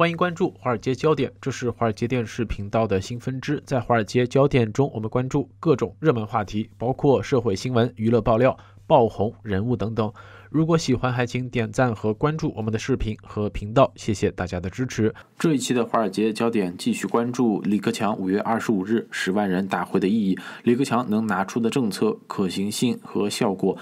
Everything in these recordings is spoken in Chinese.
欢迎关注《华尔街焦点》，这是华尔街电视频道的新分支。在《华尔街焦点》中，我们关注各种热门话题，包括社会新闻、娱乐爆料、爆红人物等等。如果喜欢，还请点赞和关注我们的视频和频道。谢谢大家的支持。这一期的《华尔街焦点》继续关注李克强五月二十五日十万人大会的意义，李克强能拿出的政策可行性和效果。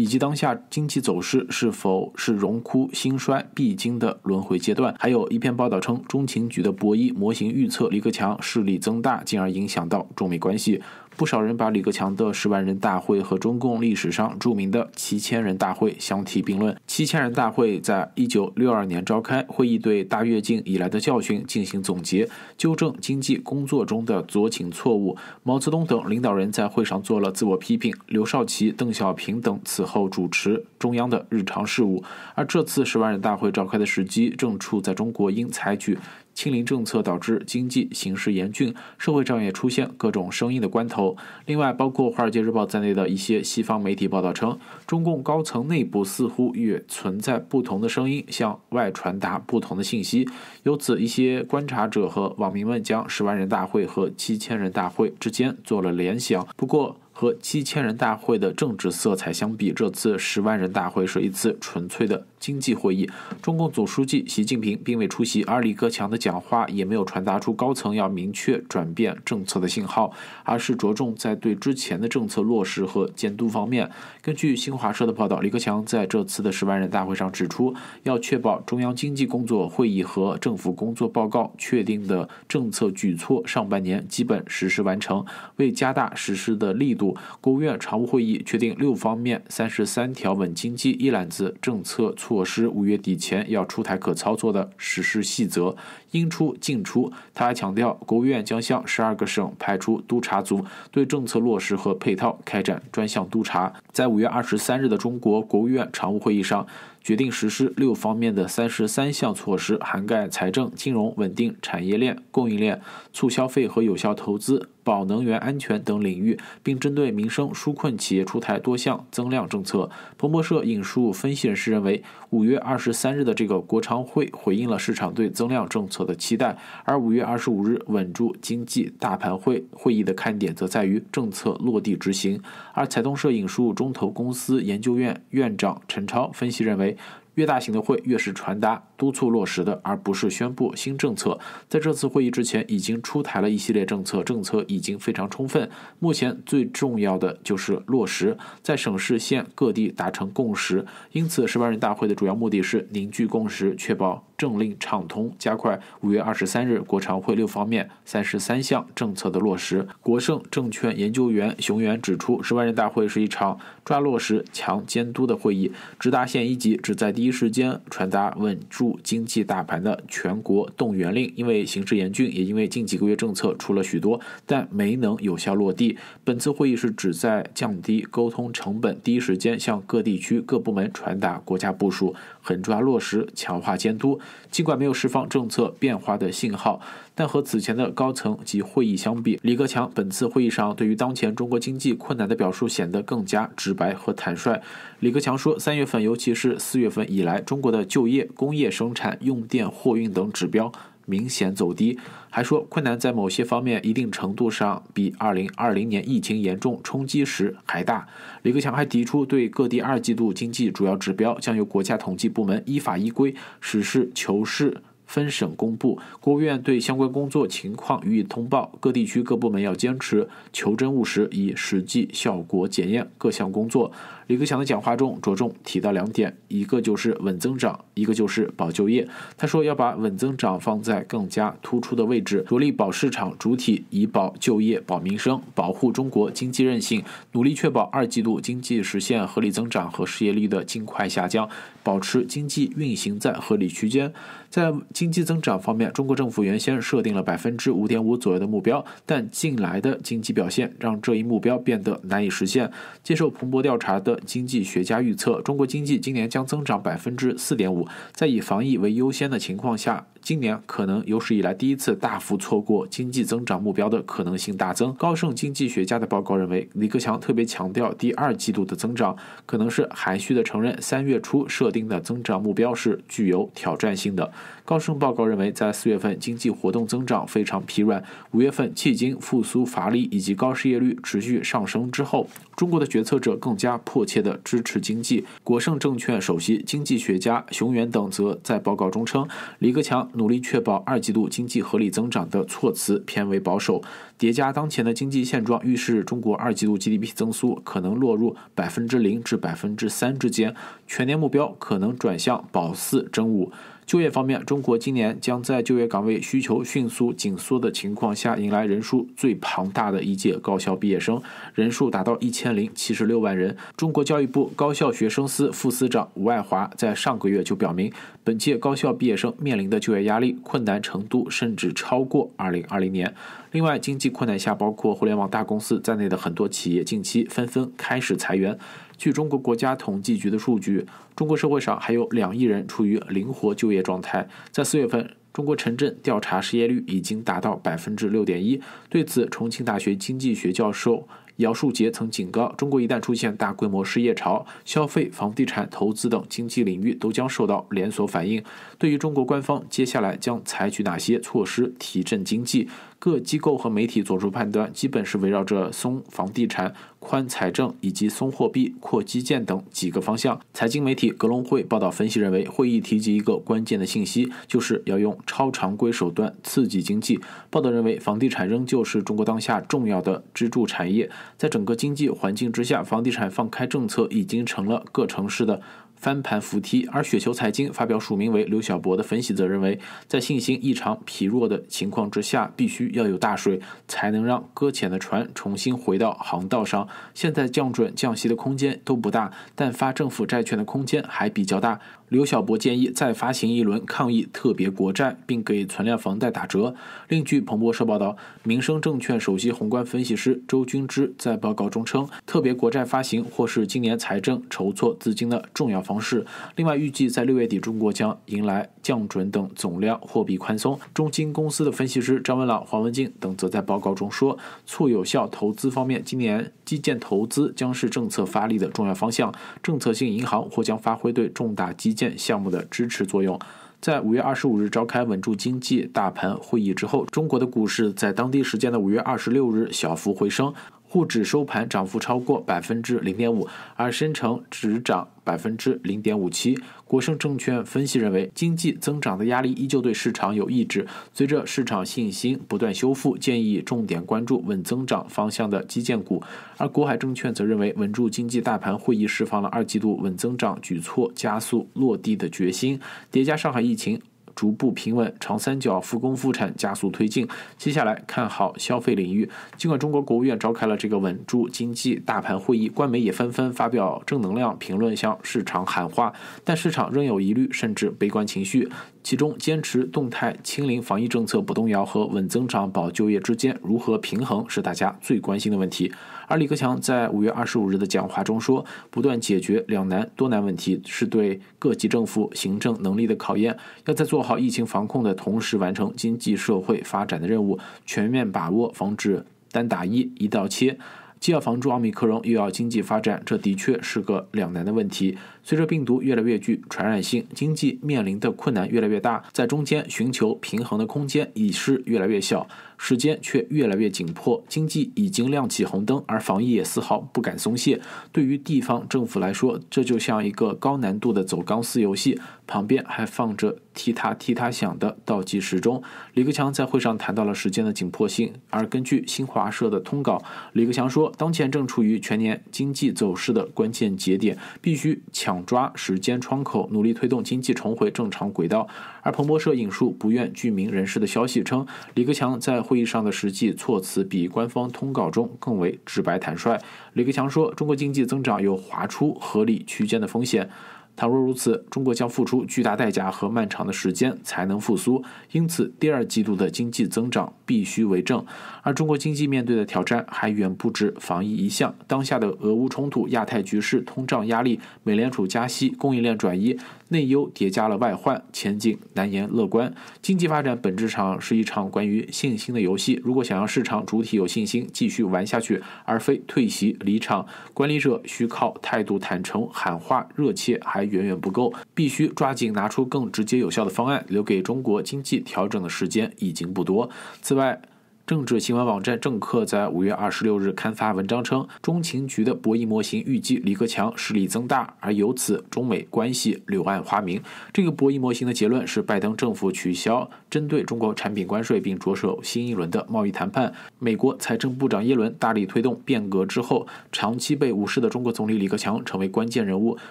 以及当下经济走势是否是荣枯兴衰必经的轮回阶段？还有一篇报道称，中情局的博弈模型预测，李克强势力增大，进而影响到中美关系。不少人把李克强的十万人大会和中共历史上著名的七千人大会相提并论。七千人大会在一九六二年召开，会议对大跃进以来的教训进行总结，纠正经济工作中的左倾错误。毛泽东等领导人在会上做了自我批评，刘少奇、邓小平等此后主持。中央的日常事务，而这次十万人大会召开的时机正处在中国因采取“清零”政策导致经济形势严峻，社会上也出现各种声音的关头。另外，包括《华尔街日报》在内的一些西方媒体报道称，中共高层内部似乎也存在不同的声音，向外传达不同的信息。由此，一些观察者和网民们将十万人大会和七千人大会之间做了联想。不过，和七千人大会的政治色彩相比，这次十万人大会是一次纯粹的经济会议。中共总书记习近平并未出席，而李克强的讲话也没有传达出高层要明确转变政策的信号，而是着重在对之前的政策落实和监督方面。根据新华社的报道，李克强在这次的十万人大会上指出，要确保中央经济工作会议和政府工作报告确定的政策举措上半年基本实施完成，为加大实施的力度。国务院常务会议确定六方面三十三条稳经济一揽子政策措施，五月底前要出台可操作的实施细则。应出尽出，他还强调，国务院将向十二个省派出督查组，对政策落实和配套开展专项督查。在五月二十三日的中国国务院常务会议上，决定实施六方面的三十三项措施，涵盖财政、金融稳定、产业链、供应链、促消费和有效投资、保能源安全等领域，并针对民生、纾困企业出台多项增量政策。彭博社引述分析人士认为，五月二十三日的这个国常会回应了市场对增量政策。的期待，而五月二十五日稳住经济大盘会会议的看点则在于政策落地执行。而财通社引述中投公司研究院院长陈超分析认为，越大型的会越是传达督促落实的，而不是宣布新政策。在这次会议之前，已经出台了一系列政策，政策已经非常充分。目前最重要的就是落实，在省市县各地达成共识。因此，十八大会的主要目的是凝聚共识，确保。政令畅通，加快五月二十三日国常会六方面三十三项政策的落实。国盛证券研究员熊原指出，十万人大会是一场抓落实、强监督的会议，直达县一级，旨在第一时间传达稳住经济大盘的全国动员令。因为形势严峻，也因为近几个月政策出了许多，但没能有效落地。本次会议是指在降低沟通成本，第一时间向各地区、各部门传达国家部署，狠抓落实，强化监督。尽管没有释放政策变化的信号，但和此前的高层及会议相比，李克强本次会议上对于当前中国经济困难的表述显得更加直白和坦率。李克强说，三月份尤其是四月份以来，中国的就业、工业生产、用电、货运等指标。明显走低，还说困难在某些方面一定程度上比二零二零年疫情严重冲击时还大。李克强还提出，对各地二季度经济主要指标将由国家统计部门依法依规、实事求是、分省公布。国务院对相关工作情况予以通报，各地区各部门要坚持求真务实，以实际效果检验各项工作。李克强的讲话中着重提到两点，一个就是稳增长，一个就是保就业。他说要把稳增长放在更加突出的位置，着力保市场主体，以保就业、保民生，保护中国经济韧性，努力确保二季度经济实现合理增长和失业率的尽快下降，保持经济运行在合理区间。在经济增长方面，中国政府原先设定了百分之五点五左右的目标，但近来的经济表现让这一目标变得难以实现。接受彭博调查的。经济学家预测，中国经济今年将增长百分之四点五。在以防疫为优先的情况下，今年可能有史以来第一次大幅错过经济增长目标的可能性大增。高盛经济学家的报告认为，李克强特别强调，第二季度的增长可能是含蓄的承认，三月初设定的增长目标是具有挑战性的。高盛报告认为，在四月份经济活动增长非常疲软，五月份迄今复苏乏力以及高失业率持续上升之后，中国的决策者更加迫。切。切的支持经济，国盛证券首席经济学家熊原等则在报告中称，李克强努力确保二季度经济合理增长的措辞偏为保守，叠加当前的经济现状，预示中国二季度 GDP 增速可能落入百分之零至百分之三之间，全年目标可能转向保四争五。就业方面，中国今年将在就业岗位需求迅速紧缩的情况下，迎来人数最庞大的一届高校毕业生，人数达到一千零七十六万人。中国教育部高校学生司副司长吴爱华在上个月就表明，本届高校毕业生面临的就业压力困难程度甚至超过二零二零年。另外，经济困难下，包括互联网大公司在内的很多企业近期纷纷开始裁员。据中国国家统计局的数据，中国社会上还有两亿人处于灵活就业状态。在四月份，中国城镇调查失业率已经达到百分之六点一。对此，重庆大学经济学教授姚树杰曾警告，中国一旦出现大规模失业潮，消费、房地产、投资等经济领域都将受到连锁反应。对于中国官方接下来将采取哪些措施提振经济？各机构和媒体做出判断，基本是围绕着松房地产、宽财政以及松货币、扩基建等几个方向。财经媒体格隆会报道分析认为，会议提及一个关键的信息，就是要用超常规手段刺激经济。报道认为，房地产仍旧是中国当下重要的支柱产业，在整个经济环境之下，房地产放开政策已经成了各城市的。翻盘扶梯，而雪球财经发表署名为刘小博的分析则认为，在信心异常疲弱的情况之下，必须要有大水才能让搁浅的船重新回到航道上。现在降准降息的空间都不大，但发政府债券的空间还比较大。刘小博建议再发行一轮抗疫特别国债，并给存量房贷打折。另据彭博社报道，民生证券首席宏观分析师周军之在报告中称，特别国债发行或是今年财政筹措资金的重要。房市。另外，预计在六月底，中国将迎来降准等总量货币宽松。中金公司的分析师张文朗、黄文静等则在报告中说，促有效投资方面，今年基建投资将是政策发力的重要方向，政策性银行或将发挥对重大基建项目的支持作用。在五月二十五日召开稳住经济大盘会议之后，中国的股市在当地时间的五月二十六日小幅回升。沪指收盘涨幅超过百分之零点五，而深成指涨百分之零点五七。国盛证券分析认为，经济增长的压力依旧对市场有抑制，随着市场信心不断修复，建议重点关注稳增长方向的基建股。而国海证券则认为，稳住经济大盘会议释放了二季度稳增长举措加速落地的决心，叠加上海疫情。逐步平稳，长三角复工复产加速推进。接下来看好消费领域。尽管中国国务院召开了这个稳住经济大盘会议，官媒也纷纷发表正能量评论向市场喊话，但市场仍有疑虑，甚至悲观情绪。其中，坚持动态清零防疫政策不动摇和稳增长保就业之间如何平衡，是大家最关心的问题。而李克强在五月二十五日的讲话中说，不断解决两难多难问题，是对各级政府行政能力的考验。要在做好疫情防控的同时，完成经济社会发展的任务，全面把握防止单打一一刀切，既要防住奥密克戎，又要经济发展，这的确是个两难的问题。随着病毒越来越具传染性，经济面临的困难越来越大，在中间寻求平衡的空间已是越来越小，时间却越来越紧迫，经济已经亮起红灯，而防疫也丝毫不敢松懈。对于地方政府来说，这就像一个高难度的走钢丝游戏，旁边还放着踢他踢他响的倒计时钟。李克强在会上谈到了时间的紧迫性，而根据新华社的通稿，李克强说，当前正处于全年经济走势的关键节点，必须强。抢抓时间窗口，努力推动经济重回正常轨道。而彭博社引述不愿具名人士的消息称，李克强在会议上的实际措辞比官方通告中更为直白坦率。李克强说：“中国经济增长有滑出合理区间的风险。”倘若如此，中国将付出巨大代价和漫长的时间才能复苏。因此，第二季度的经济增长必须为正。而中国经济面对的挑战还远不止防疫一项。当下的俄乌冲突、亚太局势、通胀压力、美联储加息、供应链转移，内忧叠加了外患，前景难言乐观。经济发展本质上是一场关于信心的游戏。如果想要市场主体有信心继续玩下去，而非退席离场，管理者需靠态度坦诚、喊话热切，还。远远不够，必须抓紧拿出更直接有效的方案。留给中国经济调整的时间已经不多。此外，政治新闻网站政客在五月二十六日刊发文章称，中情局的博弈模型预计李克强势力增大，而由此中美关系柳暗花明。这个博弈模型的结论是，拜登政府取消针对中国产品关税，并着手新一轮的贸易谈判。美国财政部长耶伦大力推动变革之后，长期被无视的中国总理李克强成为关键人物。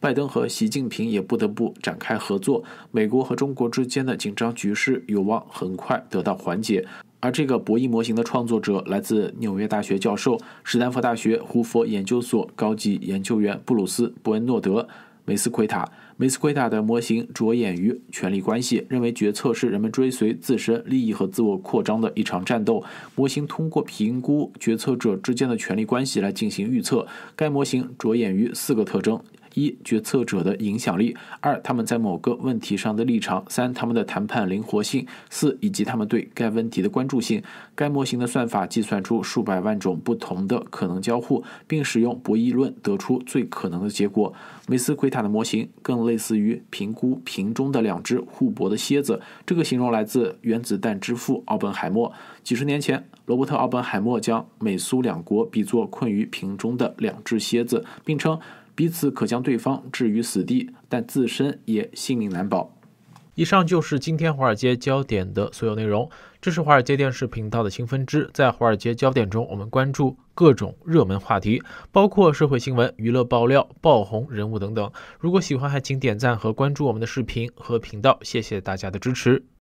拜登和习近平也不得不展开合作。美国和中国之间的紧张局势有望很快得到缓解。而这个博弈模型的创作者来自纽约大学教授、史丹佛大学胡佛研究所高级研究员布鲁斯·伯恩诺德·梅斯奎塔。梅斯奎塔的模型着眼于权力关系，认为决策是人们追随自身利益和自我扩张的一场战斗。模型通过评估决策者之间的权力关系来进行预测。该模型着眼于四个特征。一决策者的影响力，二他们在某个问题上的立场，三他们的谈判灵活性，四以及他们对该问题的关注性。该模型的算法计算出数百万种不同的可能交互，并使用博弈论得出最可能的结果。梅斯奎塔的模型更类似于评估瓶中的两只互搏的蝎子，这个形容来自原子弹之父奥本海默。几十年前，罗伯特·奥本海默将美苏两国比作困于瓶中的两只蝎子，并称。彼此可将对方置于死地，但自身也性命难保。以上就是今天华尔街焦点的所有内容。这是华尔街电视频道的新分支，在华尔街焦点中，我们关注各种热门话题，包括社会新闻、娱乐爆料、爆红人物等等。如果喜欢，还请点赞和关注我们的视频和频道。谢谢大家的支持。